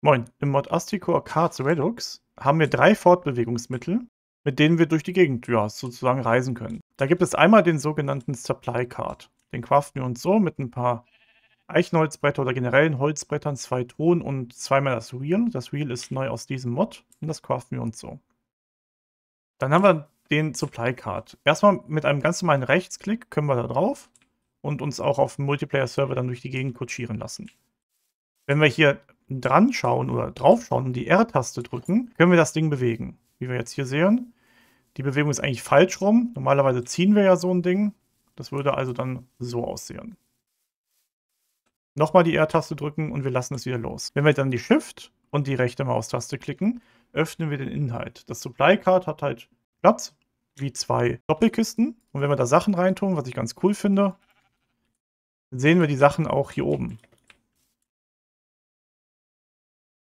Moin, im Mod Asticor Cards Redux haben wir drei Fortbewegungsmittel, mit denen wir durch die Gegend ja, sozusagen reisen können. Da gibt es einmal den sogenannten Supply Card. Den craften wir uns so mit ein paar Eichenholzbretter oder generellen Holzbrettern, zwei Truhen und zweimal das Wheel. Das Wheel ist neu aus diesem Mod und das craften wir uns so. Dann haben wir den Supply Card. Erstmal mit einem ganz normalen Rechtsklick können wir da drauf und uns auch auf dem Multiplayer-Server dann durch die Gegend kutschieren lassen. Wenn wir hier dran schauen oder drauf schauen und die R-Taste drücken, können wir das Ding bewegen. Wie wir jetzt hier sehen. Die Bewegung ist eigentlich falsch rum. Normalerweise ziehen wir ja so ein Ding. Das würde also dann so aussehen. Nochmal die R-Taste drücken und wir lassen es wieder los. Wenn wir dann die Shift und die rechte Maustaste klicken, öffnen wir den Inhalt. Das Supply Card hat halt Platz, wie zwei Doppelkisten. Und wenn wir da Sachen reintun, was ich ganz cool finde, sehen wir die Sachen auch hier oben.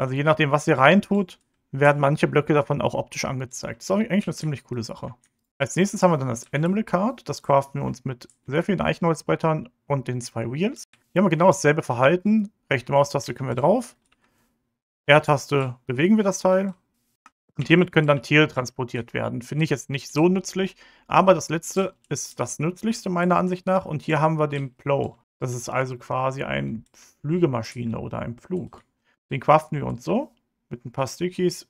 Also je nachdem, was ihr reintut, werden manche Blöcke davon auch optisch angezeigt. Das ist eigentlich eine ziemlich coole Sache. Als nächstes haben wir dann das Animal Card. Das craften wir uns mit sehr vielen Eichenholzbrettern und den zwei Wheels. Hier haben wir genau dasselbe Verhalten. Rechte Maustaste können wir drauf. R-Taste bewegen wir das Teil. Und hiermit können dann Tiere transportiert werden. Finde ich jetzt nicht so nützlich. Aber das letzte ist das nützlichste meiner Ansicht nach. Und hier haben wir den Plow. Das ist also quasi eine Flügemaschine oder ein Flug. Den craften wir uns so mit ein paar Stickies,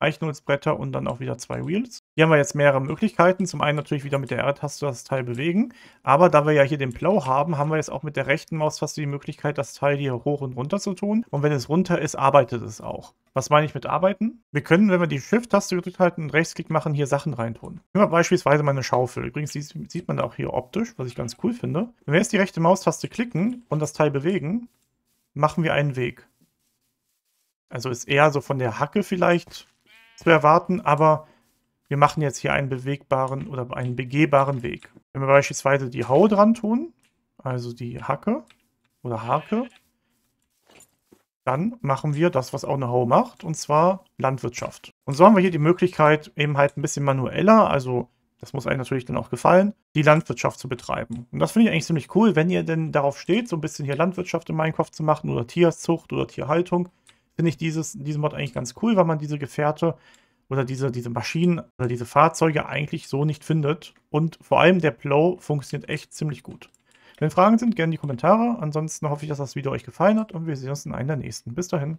Eichenholzbretter und dann auch wieder zwei Wheels. Hier haben wir jetzt mehrere Möglichkeiten. Zum einen natürlich wieder mit der R-Taste das Teil bewegen. Aber da wir ja hier den Blau haben, haben wir jetzt auch mit der rechten Maustaste die Möglichkeit, das Teil hier hoch und runter zu tun. Und wenn es runter ist, arbeitet es auch. Was meine ich mit arbeiten? Wir können, wenn wir die Shift-Taste gedrückt halten und Rechtsklick machen, hier Sachen reintun. Nehmen wir beispielsweise meine Schaufel. Übrigens sieht man auch hier optisch, was ich ganz cool finde. Wenn wir jetzt die rechte Maustaste klicken und das Teil bewegen, machen wir einen Weg. Also ist eher so von der Hacke vielleicht zu erwarten, aber wir machen jetzt hier einen bewegbaren oder einen begehbaren Weg. Wenn wir beispielsweise die Hau dran tun, also die Hacke oder Hake, dann machen wir das, was auch eine Hau macht, und zwar Landwirtschaft. Und so haben wir hier die Möglichkeit, eben halt ein bisschen manueller, also das muss einem natürlich dann auch gefallen, die Landwirtschaft zu betreiben. Und das finde ich eigentlich ziemlich cool, wenn ihr denn darauf steht, so ein bisschen hier Landwirtschaft im Minecraft zu machen oder Tierzucht oder Tierhaltung, finde ich dieses, diesen Mod eigentlich ganz cool, weil man diese Gefährte oder diese, diese Maschinen oder diese Fahrzeuge eigentlich so nicht findet. Und vor allem der Blow funktioniert echt ziemlich gut. Wenn Fragen sind, gerne in die Kommentare. Ansonsten hoffe ich, dass das Video euch gefallen hat und wir sehen uns in einem der nächsten. Bis dahin.